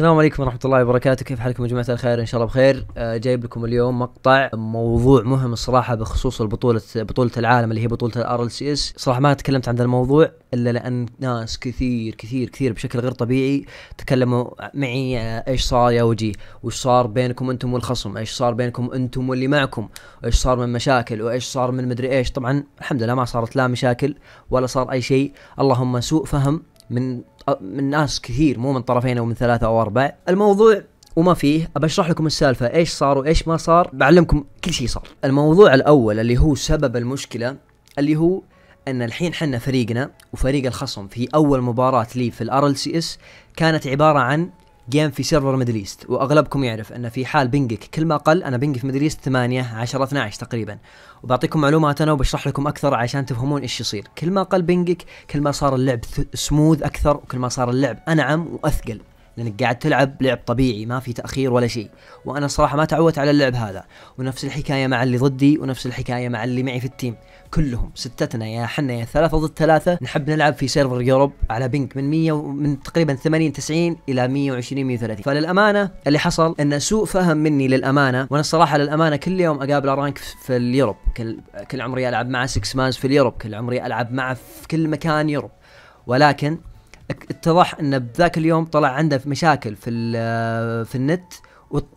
السلام عليكم ورحمة الله وبركاته كيف حالكم يا جماعة الخير إن شاء الله بخير آه، جايب لكم اليوم مقطع موضوع مهم الصراحة بخصوص البطولة بطولة العالم اللي هي بطولة الار ال سي اس صراحة ما تكلمت عن الموضوع إلا لأن ناس كثير كثير كثير بشكل غير طبيعي تكلموا معي إيش صار يا وجي وإيش صار بينكم أنتم والخصم إيش صار بينكم أنتم واللي معكم وإيش صار من مشاكل وإيش صار من مدري إيش طبعا الحمد لله ما صارت لا مشاكل ولا صار أي شيء اللهم سوء فهم من من ناس كثير مو من طرفين او من ثلاثه او اربع الموضوع وما فيه أشرح لكم السالفه ايش صار وايش ما صار بعلمكم كل شيء صار الموضوع الاول اللي هو سبب المشكله اللي هو ان الحين حنا فريقنا وفريق الخصم في اول مباراه لي في الار ال سي اس كانت عباره عن جيم في سيرفر ميدل ايست واغلبكم يعرف ان في حال بنجك كل ما قل انا بنجي في ميدل ايست 8 10 12 تقريبا وبعطيكم معلومات انا وبشرح لكم اكثر عشان تفهمون ايش يصير كل ما قل بنجك كل ما صار اللعب سموث اكثر وكل ما صار اللعب انعم واثقل لانك قاعد تلعب لعب طبيعي ما في تاخير ولا شيء وانا صراحه ما تعودت على اللعب هذا ونفس الحكايه مع اللي ضدي ونفس الحكايه مع اللي معي في التيم كلهم ستتنا يا حنا يا ثلاثة ضد ثلاثة نحب نلعب في سيرفر يوروب على بنك من 100 من تقريبا 80 90 إلى 120 130 فللأمانة اللي حصل أن سوء فهم مني للأمانة وأنا الصراحة للأمانة كل يوم أقابل رانك في اليوروب كل كل عمري ألعب مع 6 مانز في اليوروب كل عمري ألعب معه في كل مكان يوروب ولكن اتضح أن بذاك اليوم طلع عنده مشاكل في في النت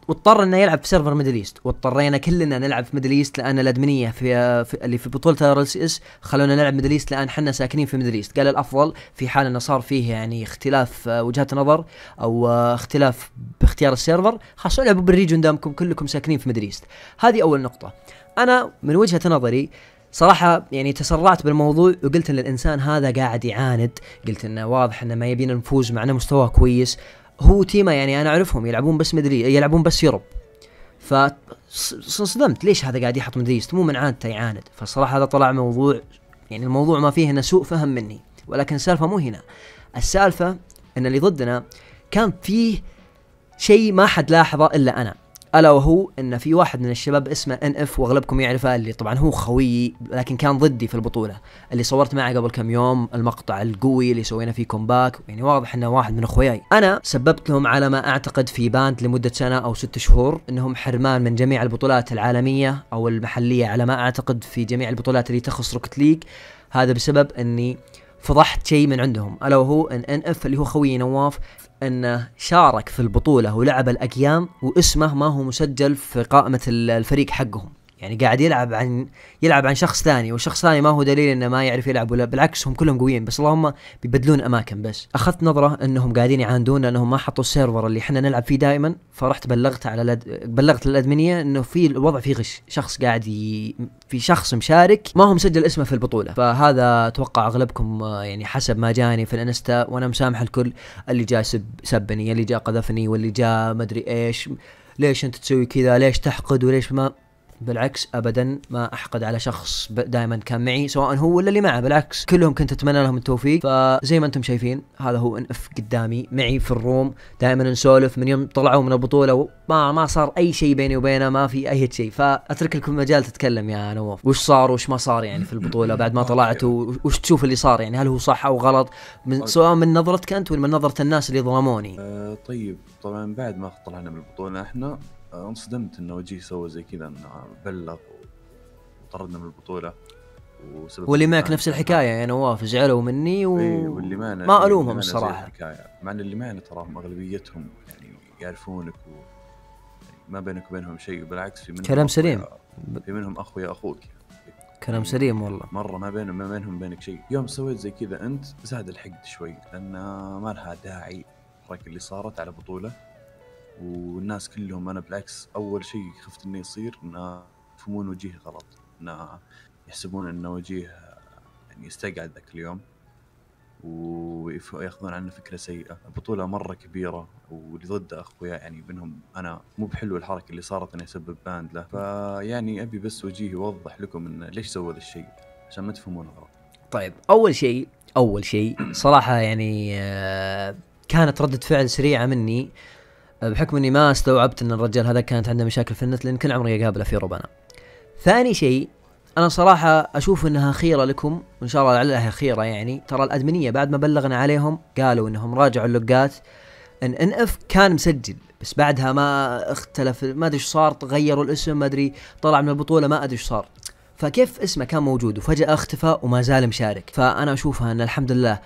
واضطر انه يلعب في سيرفر ميدل ايست واضطرينا كلنا نلعب في ميدل ايست لان الادمنيه في, في اللي في بطوله ار اس خلونا نلعب ميدل ايست لان حنا ساكنين في ميدل ايست قال الافضل في حال انه صار فيه يعني اختلاف آه، وجهات نظر او آه، اختلاف باختيار السيرفر خلاص العبوا بالريجون دامكم كلكم ساكنين في ميدل ايست هذه اول نقطه انا من وجهه نظري صراحة يعني تسرعت بالموضوع وقلت ان الانسان هذا قاعد يعاند، قلت انه واضح انه ما يبينا نفوز مع انه مستواه كويس، هو تيما يعني انا اعرفهم يلعبون بس مدري يلعبون بس يوروب فانصدمت ليش هذا قاعد يحط مدريست مو من عادته يعاند فالصراحه هذا طلع موضوع يعني الموضوع ما فيه هنا سوء فهم مني ولكن السالفه مو هنا السالفه ان اللي ضدنا كان فيه شيء ما حد لاحظه الا انا الا وهو ان في واحد من الشباب اسمه ان اف واغلبكم يعرفه اللي طبعا هو خويي لكن كان ضدي في البطوله اللي صورت معه قبل كم يوم المقطع القوي اللي سوينا فيه كومباك يعني واضح انه واحد من اخوياي انا سببت لهم على ما اعتقد في باند لمده سنه او ست شهور انهم حرمان من جميع البطولات العالميه او المحليه على ما اعتقد في جميع البطولات اللي تخص روكت ليج هذا بسبب اني فضحت شيء من عندهم الا وهو ان ان اف اللي هو خويي نواف انه شارك في البطوله ولعب الاقيام واسمه ما هو مسجل في قائمه الفريق حقهم يعني قاعد يلعب عن يلعب عن شخص ثاني والشخص ثاني ما هو دليل انه ما يعرف يلعب ولا بالعكس هم كلهم قويين بس اللهم بيبدلون اماكن بس اخذت نظره انهم قاعدين يعاندون لانهم ما حطوا السيرفر اللي احنا نلعب فيه دائما فرحت بلغت على لد... بلغت للادمنيه انه في الوضع في غش شخص قاعد ي... في شخص مشارك ما هو مسجل اسمه في البطوله فهذا اتوقع اغلبكم آه، يعني حسب ما جاني في الانستا وانا مسامح الكل اللي جاء سب سبني اللي جاء قذفني واللي جاء مدري ايش ليش انت تسوي كذا ليش تحقد وليش ما بالعكس ابدا ما احقد على شخص دائما كان معي سواء هو ولا اللي معه بالعكس كلهم كنت اتمنى لهم التوفيق فزي ما انتم شايفين هذا هو ان اف قدامي معي في الروم دائما نسولف من يوم طلعوا من البطوله ما ما صار اي شيء بيني وبينه ما في اي شيء فاترك لكم مجال تتكلم يا نواف وش صار وش ما صار يعني في البطوله بعد ما طلعت وش تشوف اللي صار يعني هل هو صح او غلط من طيب. سواء من نظرتك انت ولا من نظره الناس اللي ظلموني أه طيب طبعا بعد ما طلعنا من البطوله احنا انصدمت ان وجيه سوى زي كذا انه بلغ وطردنا من البطوله وسبب واللي معك نفس الحكايه يا يعني نواف زعلوا مني و... واللي معنا ما الومهم الصراحه مع ان اللي معنا تراهم اغلبيتهم يعني يعرفونك و... يعني ما بينك وبينهم شيء وبالعكس في منهم كلام سليم في منهم اخويا اخوك يعني. كلام يعني سليم والله مره ما بينهم ما بينهم بينك شيء يوم سويت زي كذا انت زاد الحقد شوي لان ما لها داعي الحركه اللي صارت على بطوله والناس كلهم انا بالعكس اول شيء خفت انه يصير انه يفهمون وجيهي غلط انه يحسبون ان وجيه يعني يستقعد ذاك اليوم وياخذون عنه فكره سيئه، البطوله مره كبيره واللي ضد اخويا يعني منهم انا مو بحلو الحركه اللي صارت انه يسبب باند له، فيعني ابي بس وجيه يوضح لكم انه ليش سوى ذا الشيء عشان ما تفهمونه غلط. طيب اول شيء اول شيء صراحه يعني آه، كانت رده فعل سريعه مني بحكم اني ما استوعبت ان الرجال هذا كانت عنده مشاكل في النت لان كل عمري اقابله في ربنا ثاني شيء انا صراحه اشوف انها خيره لكم وان شاء الله لعلها خيره يعني ترى الادمنيه بعد ما بلغنا عليهم قالوا انهم راجعوا اللوجات ان ان اف كان مسجل بس بعدها ما اختلف ما ادري ايش صار غيروا الاسم ما ادري طلع من البطوله ما ادري ايش صار فكيف اسمه كان موجود وفجاه اختفى وما زال مشارك فانا اشوفها ان الحمد لله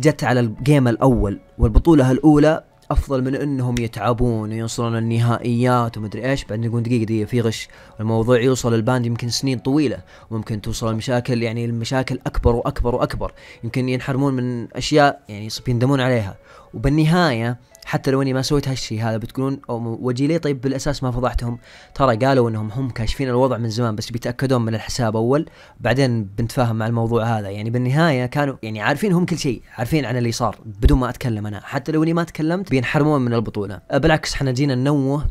جت على الجيم الاول والبطوله الاولى افضل من انهم يتعبون ويوصلون النهائيات ومدري ايش بعدين يقولون دقيقه دقيقه في غش الموضوع يوصل الباند يمكن سنين طويله وممكن توصل المشاكل يعني المشاكل اكبر واكبر واكبر يمكن ينحرمون من اشياء يعني يندمون عليها وبالنهايه حتى لو اني ما سويت هالشيء هذا بتقولون وجي لي طيب بالاساس ما فضحتهم ترى قالوا انهم هم كاشفين الوضع من زمان بس بيتاكدون من الحساب اول بعدين بنتفاهم مع الموضوع هذا يعني بالنهايه كانوا يعني عارفين هم كل شيء عارفين عن اللي صار بدون ما اتكلم انا حتى لو اني ما تكلمت بينحرمون من البطوله بالعكس احنا جينا ننوه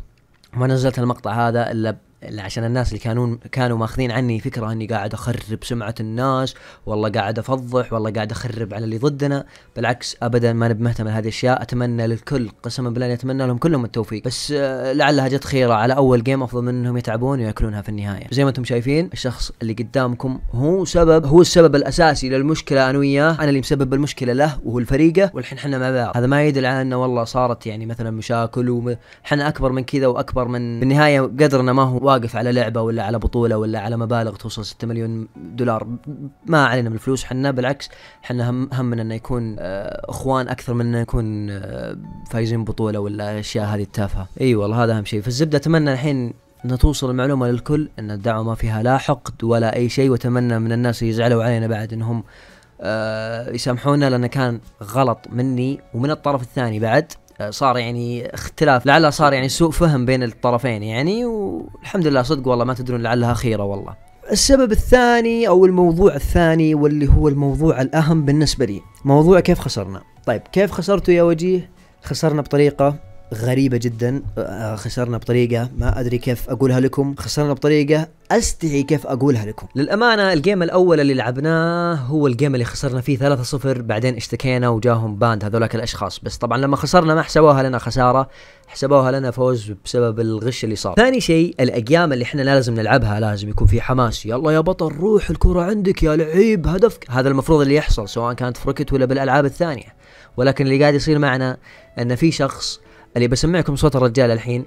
ما نزلت المقطع هذا الا عشان الناس اللي كانوا كانوا ماخذين عني فكره اني قاعد اخرب سمعه الناس والله قاعد افضح والله قاعد اخرب على اللي ضدنا بالعكس ابدا ما انا بمهتم هذه الاشياء اتمنى للكل قسما بالله اتمنى لهم كلهم التوفيق بس آه، لعلها جت خيره على اول جيم افضل من انهم يتعبون وياكلونها في النهايه زي ما انتم شايفين الشخص اللي قدامكم هو سبب هو السبب الاساسي للمشكله انا وياه انا اللي مسبب المشكله له وهو الفريقه والحين احنا مع بعض هذا ما يدل على انه والله صارت يعني مثلا مشاكل احنا اكبر من كذا واكبر من بالنهايه قدرنا ما هو واقف على لعبه ولا على بطوله ولا على مبالغ توصل 6 مليون دولار ما علينا من الفلوس حنا بالعكس حنا هم همنا انه يكون آه، اخوان اكثر من انه يكون آه، فايزين بطوله ولا الاشياء هذه التافهه اي والله هذا اهم شيء فالزبده اتمنى الحين ان توصل المعلومه للكل ان الدعوه ما فيها لا حقد ولا اي شيء واتمنى من الناس يزعلوا علينا بعد انهم آه، يسامحونا لان كان غلط مني ومن الطرف الثاني بعد آه، صار يعني اختلاف لعلها صار يعني سوء فهم بين الطرفين يعني والحمد لله صدق والله ما تدرون لعلها خيره والله السبب الثاني او الموضوع الثاني واللي هو الموضوع الاهم بالنسبه لي موضوع كيف خسرنا طيب كيف خسرتوا يا وجيه خسرنا بطريقه غريبة جدا آه، خسرنا بطريقة ما أدري كيف أقولها لكم خسرنا بطريقة أستحي كيف أقولها لكم للأمانة الجيم الأول اللي لعبناه هو الجيم اللي خسرنا فيه 3-0 بعدين اشتكينا وجاهم باند هذولك الأشخاص بس طبعا لما خسرنا ما حسبوها لنا خسارة حسبوها لنا فوز بسبب الغش اللي صار ثاني شيء الأجيام اللي احنا لازم نلعبها لازم يكون في حماس يلا يا بطل روح الكرة عندك يا لعيب هدفك هذا المفروض اللي يحصل سواء كانت فركت ولا بالألعاب الثانية ولكن اللي قاعد يصير معنا أن في شخص اللي بسمعكم صوت الرجال الحين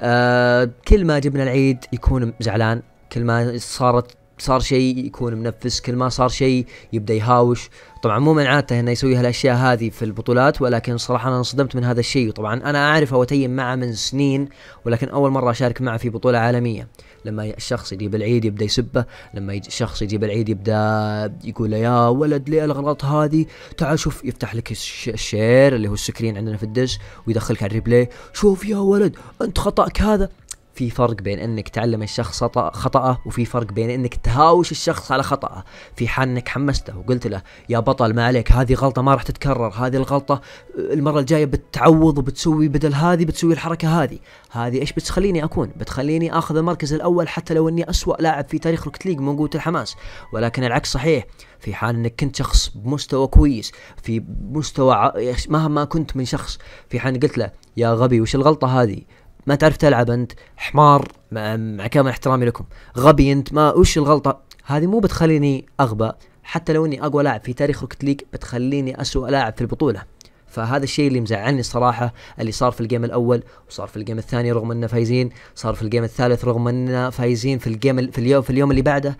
آه كل ما جبنا العيد يكون زعلان كل ما صارت صار شيء يكون منفس كل ما صار شيء يبدا يهاوش طبعا مو من عادته انه يسوي هالاشياء هذه في البطولات ولكن صراحه انا انصدمت من هذا الشيء وطبعا انا اعرفه اوتيم معه من سنين ولكن اول مره اشارك معه في بطوله عالميه لما الشخص يجيب العيد يبدا يسبه لما الشخص يجيب العيد يبدا يقول له يا ولد ليه الاغلاط هذه تعال شوف يفتح لك الشير اللي هو السكرين عندنا في الدش ويدخلك على الريبلاي شوف يا ولد انت خطاك هذا في فرق بين انك تعلم الشخص خطأه وفي فرق بين انك تهاوش الشخص على خطأه في حال انك حمسته وقلت له يا بطل ما عليك هذه غلطة ما راح تتكرر هذه الغلطة آه، المرة الجاية بتعوض وبتسوي بدل هذه بتسوي الحركة هذه هذه ايش بتخليني اكون بتخليني اخذ المركز الاول حتى لو اني اسوأ لاعب في تاريخ روكت ليج من قوة الحماس ولكن العكس صحيح في حال انك كنت شخص بمستوى كويس في مستوى مهما كنت من شخص في حال قلت له يا غبي وش الغلطة هذه ما تعرف تلعب انت حمار مع, كامل احترامي لكم غبي انت ما وش الغلطه هذه مو بتخليني اغبى حتى لو اني اقوى لاعب في تاريخ روكت ليج بتخليني اسوء لاعب في البطوله فهذا الشيء اللي مزعلني الصراحه اللي صار في الجيم الاول وصار في الجيم الثاني رغم اننا فايزين صار في الجيم الثالث رغم اننا فايزين في الجيم في اليوم في اليوم اللي بعده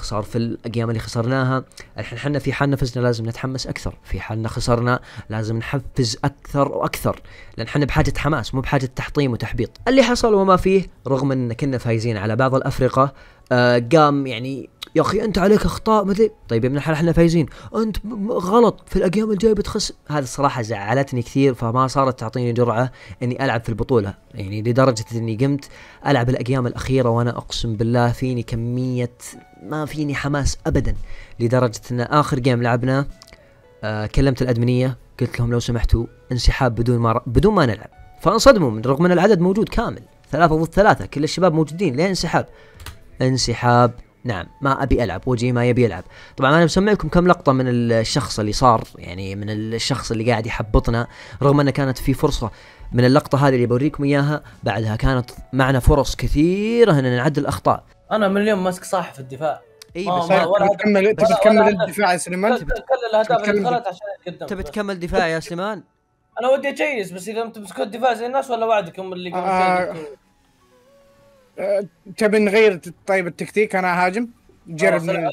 صار في الاجيال اللي خسرناها الحين حنا في حالنا فزنا لازم نتحمس اكثر في حالنا خسرنا لازم نحفز اكثر واكثر لان حنا بحاجه حماس مو بحاجه تحطيم وتحبيط اللي حصل وما فيه رغم ان كنا فايزين على بعض الافرقه آه قام يعني يا اخي انت عليك اخطاء مثل طيب يا ابن الحلال احنا فايزين انت غلط في الايام الجايه بتخس هذا الصراحه زعلتني كثير فما صارت تعطيني جرعه اني العب في البطوله يعني لدرجه اني قمت العب الايام الاخيره وانا اقسم بالله فيني كميه ما فيني حماس ابدا لدرجه ان اخر جيم لعبناه آه كلمت الادمنيه قلت لهم لو سمحتوا انسحاب بدون ما بدون ما نلعب فانصدموا من رغم ان العدد موجود كامل ثلاثة ضد ثلاثة كل الشباب موجودين ليه انسحاب انسحاب نعم ما ابي العب وجهي ما يبي يلعب طبعا انا مسمعكم كم لقطه من الشخص اللي صار يعني من الشخص اللي قاعد يحبطنا رغم انه كانت في فرصه من اللقطه هذه اللي بوريكم اياها بعدها كانت معنا فرص كثيره ان نعدل الاخطاء انا من اليوم ماسك صاحب الدفاع اي بس تكمل تكمل الدفاع يا سليمان كل الاهداف اللي عشان تبي تكمل دفاع يا سليمان انا ودي اجيز بس اذا انتم تمسكون الدفاع زي الناس ولا وعدكم اللي قبل تبي نغير طيب التكتيك انا هاجم جرب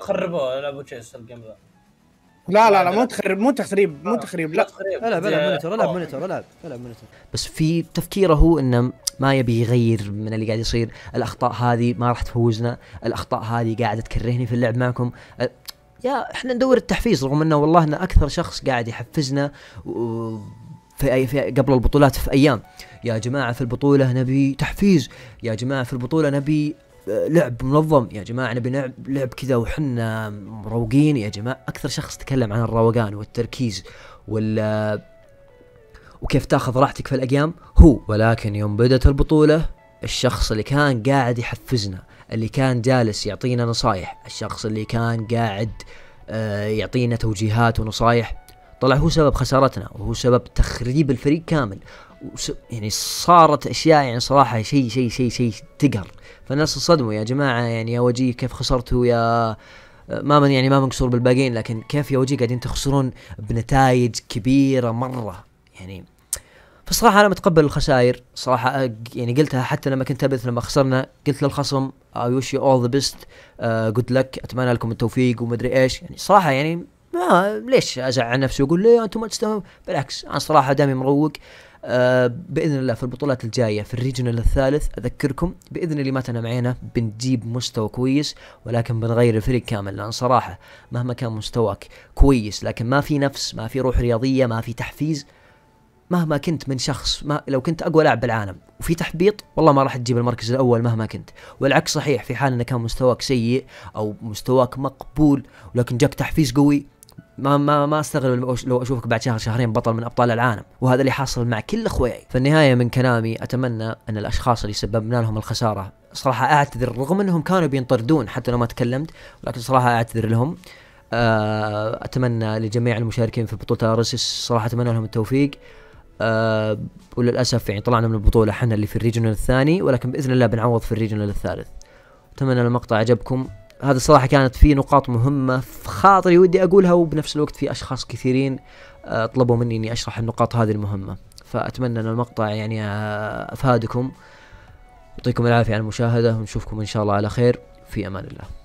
خربوه لعبوا تشيس الجيم ذا لا لا لا مو تخرب مو تخريب مو آه، تخريب لا لا لا مونيتور العب آه. مونيتور العب العب مونيتور بس في تفكيره هو انه ما يبي يغير من اللي قاعد يصير الاخطاء هذه ما راح تفوزنا الاخطاء هذه قاعده تكرهني في اللعب معكم يا احنا ندور التحفيز رغم انه والله انه اكثر شخص قاعد يحفزنا و... في, في قبل البطولات في ايام يا جماعه في البطوله نبي تحفيز يا جماعه في البطوله نبي آه، لعب منظم يا جماعه نبي لعب لعب كذا وحنا مروقين يا جماعه اكثر شخص تكلم عن الروقان والتركيز وال وكيف تاخذ راحتك في الايام هو ولكن يوم بدات البطوله الشخص اللي كان قاعد يحفزنا اللي كان جالس يعطينا نصايح الشخص اللي كان قاعد آه، يعطينا توجيهات ونصايح طلع هو سبب خسارتنا وهو سبب تخريب الفريق كامل يعني صارت اشياء يعني صراحه شيء شيء شيء شيء تقهر فالناس انصدموا يا جماعه يعني يا وجيه كيف خسرتوا يا ما من يعني ما منكسور بالباقيين لكن كيف يا وجيه قاعدين تخسرون بنتائج كبيره مره يعني فصراحة أنا متقبل الخسائر صراحة يعني قلتها حتى لما كنت أبث لما خسرنا قلت للخصم I wish you all the best uh, good luck أتمنى لكم التوفيق ومدري إيش يعني صراحة يعني ما ليش ازعل نفسي واقول ليه انتم ما تستوعبون بالعكس انا صراحه دامي مروق آه باذن الله في البطولات الجايه في الريجنال الثالث اذكركم باذن اللي ماتنا معينا بنجيب مستوى كويس ولكن بنغير الفريق كامل لان صراحه مهما كان مستواك كويس لكن ما في نفس ما في روح رياضيه ما في تحفيز مهما كنت من شخص ما لو كنت اقوى لاعب بالعالم وفي تحبيط والله ما راح تجيب المركز الاول مهما كنت والعكس صحيح في حال انه كان مستواك سيء او مستواك مقبول ولكن جاك تحفيز قوي ما ما ما استغرب لو اشوفك بعد شهر شهرين بطل من ابطال العالم وهذا اللي حاصل مع كل اخوياي فالنهايه من كلامي اتمنى ان الاشخاص اللي سببنا لهم الخساره صراحه اعتذر رغم انهم كانوا بينطردون حتى لو ما تكلمت ولكن صراحه اعتذر لهم آه، اتمنى لجميع المشاركين في بطوله ارسس صراحه اتمنى لهم التوفيق أه وللاسف يعني طلعنا من البطوله احنا اللي في الريجنال الثاني ولكن باذن الله بنعوض في الريجنال الثالث اتمنى المقطع عجبكم هذا الصراحه كانت في نقاط مهمه في خاطري ودي اقولها وبنفس الوقت في اشخاص كثيرين آه، طلبوا مني اني اشرح النقاط هذه المهمه فاتمنى ان المقطع يعني آه، افادكم يعطيكم العافيه على المشاهده ونشوفكم ان شاء الله على خير في امان الله